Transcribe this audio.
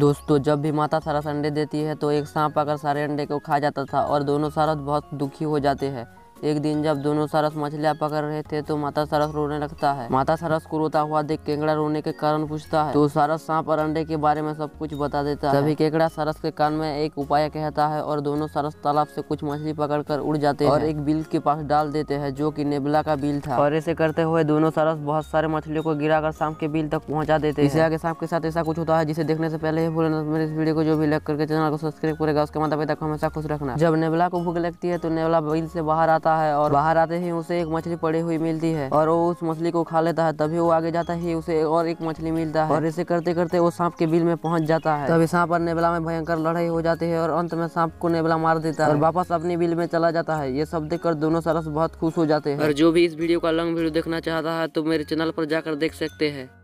दोस्तों जब भी माता सारा अंडे देती है तो एक सांप आकर सारे अंडे को खा जाता था और दोनों सारस बहुत दुखी हो जाते हैं एक दिन जब दोनों सरस मछलियाँ पकड़ रहे थे तो माता सरस रोने लगता है माता सरस को रोता हुआ देख केकड़ा रोने के कारण पूछता है तो सरस सांप और अंडे के बारे में सब कुछ बता देता है तभी केकड़ा सरस के कान में एक उपाय कहता है और दोनों सरस तालाब से कुछ मछली पकड़कर उड़ जाते हैं और एक बिल के पास डाल देते हैं जो की नेबला का बिल था और ऐसे करते हुए दोनों सरस बहुत सारे मछलियों को गिरा सांप के बिल तक पहुँचा देते हैं इसे आगे सांप के साथ ऐसा कुछ होता है जिसे देखने से पहले ही मेरे इस वीडियो को जो भी लाइक करके चैनल को सब्सक्राइब करेगा उसके माता पिता को हमेशा खुश रखना जब नेबला को भूख लगती है तो नेबला बिल से बाहर आता जाता है और बाहर आते ही उसे एक मछली पड़ी हुई मिलती है और वो उस मछली को खा लेता है तभी वो आगे जाता ही उसे और एक मछली मिलता है और इसे करते करते वो सांप के बिल में पहुंच जाता है तभी सांप और नेबला में भयंकर लड़ाई हो जाती है और अंत में सांप को नेबला मार देता है और वापस अपने बिल में चला जाता है ये सब कर दोनों सरस बहुत खुश हो जाते हैं और जो भी इस वीडियो का लंग वीडियो देखना चाहता है तो मेरे चैनल पर जाकर देख सकते हैं